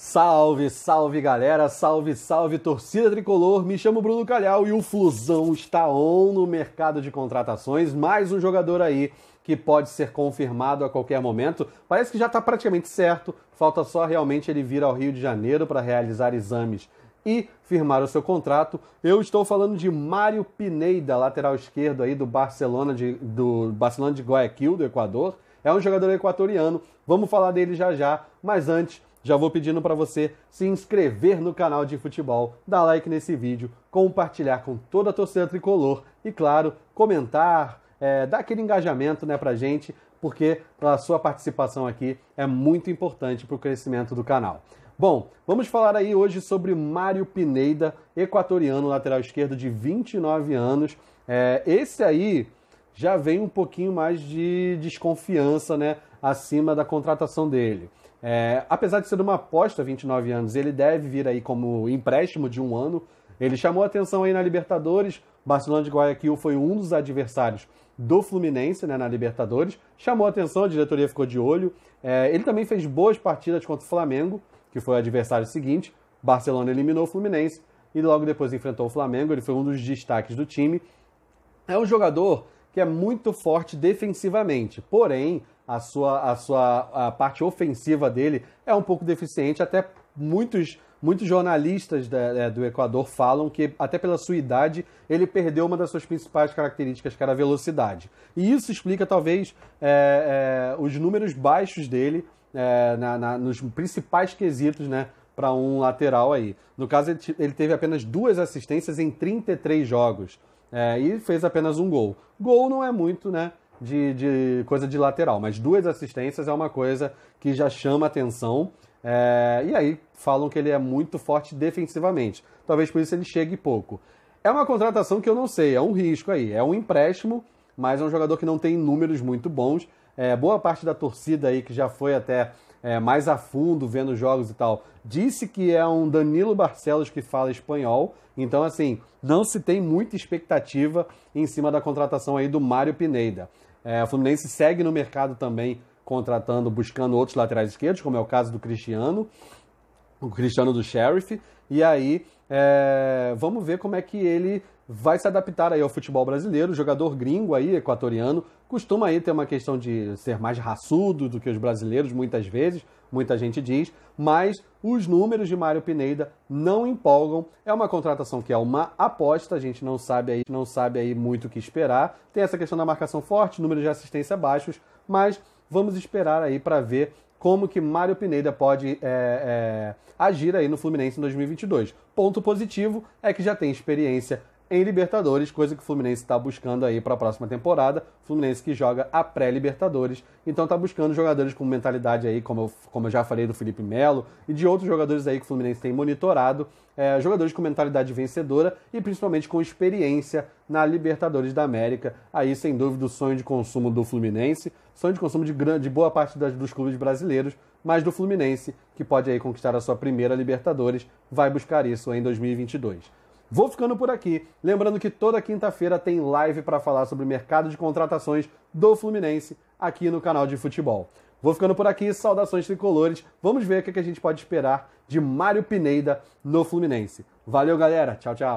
Salve, salve galera, salve, salve torcida tricolor. Me chamo Bruno Calhau e o Flusão está on no mercado de contratações. Mais um jogador aí que pode ser confirmado a qualquer momento. Parece que já está praticamente certo, falta só realmente ele vir ao Rio de Janeiro para realizar exames e firmar o seu contrato. Eu estou falando de Mário Pineda, lateral esquerdo aí do Barcelona de, do Barcelona de Guayaquil, do Equador. É um jogador equatoriano. Vamos falar dele já já, mas antes já vou pedindo para você se inscrever no canal de futebol, dar like nesse vídeo, compartilhar com toda a torcida tricolor e, claro, comentar, é, dar aquele engajamento né, para gente, porque a sua participação aqui é muito importante para o crescimento do canal. Bom, vamos falar aí hoje sobre Mário Pineda, equatoriano, lateral esquerdo de 29 anos. É, esse aí já vem um pouquinho mais de desconfiança, né? acima da contratação dele. É, apesar de ser uma aposta, 29 anos, ele deve vir aí como empréstimo de um ano. Ele chamou atenção aí na Libertadores. Barcelona de Guayaquil foi um dos adversários do Fluminense né, na Libertadores. Chamou atenção, a diretoria ficou de olho. É, ele também fez boas partidas contra o Flamengo, que foi o adversário seguinte. Barcelona eliminou o Fluminense e logo depois enfrentou o Flamengo. Ele foi um dos destaques do time. É um jogador que é muito forte defensivamente, porém a sua, a sua a parte ofensiva dele é um pouco deficiente, até muitos muitos jornalistas da, é, do Equador falam que, até pela sua idade, ele perdeu uma das suas principais características, que era a velocidade. E isso explica, talvez, é, é, os números baixos dele é, na, na, nos principais quesitos, né? Para um lateral aí. No caso, ele, ele teve apenas duas assistências em 33 jogos é, e fez apenas um gol. Gol não é muito, né? de, de coisa de lateral, mas duas assistências é uma coisa que já chama atenção. É, e aí falam que ele é muito forte defensivamente. Talvez por isso ele chegue pouco. É uma contratação que eu não sei, é um risco aí. É um empréstimo, mas é um jogador que não tem números muito bons. É, boa parte da torcida aí que já foi até é, mais a fundo vendo jogos e tal, disse que é um Danilo Barcelos que fala espanhol. Então, assim, não se tem muita expectativa em cima da contratação aí do Mário Pineda. É, o Fluminense segue no mercado também contratando, buscando outros laterais esquerdos, como é o caso do Cristiano, o Cristiano do Sheriff. E aí é, vamos ver como é que ele vai se adaptar aí ao futebol brasileiro. O jogador gringo aí, equatoriano, costuma aí ter uma questão de ser mais raçudo do que os brasileiros, muitas vezes, muita gente diz, mas os números de Mário Pineda não empolgam. É uma contratação que é uma aposta, a gente não sabe aí, não sabe aí muito o que esperar. Tem essa questão da marcação forte, números de assistência baixos, mas vamos esperar aí para ver como que Mário Pineda pode é, é, agir aí no Fluminense em 2022. Ponto positivo é que já tem experiência em Libertadores, coisa que o Fluminense está buscando aí para a próxima temporada. O Fluminense que joga a pré-Libertadores, então está buscando jogadores com mentalidade aí, como eu, como eu já falei do Felipe Melo e de outros jogadores aí que o Fluminense tem monitorado, é, jogadores com mentalidade vencedora e principalmente com experiência na Libertadores da América. Aí, sem dúvida, o sonho de consumo do Fluminense, sonho de consumo de, grande, de boa parte das, dos clubes brasileiros, mas do Fluminense, que pode aí conquistar a sua primeira Libertadores, vai buscar isso em 2022. Vou ficando por aqui. Lembrando que toda quinta-feira tem live para falar sobre o mercado de contratações do Fluminense aqui no canal de futebol. Vou ficando por aqui, saudações tricolores. Vamos ver o que a gente pode esperar de Mário Pineda no Fluminense. Valeu, galera. Tchau, tchau.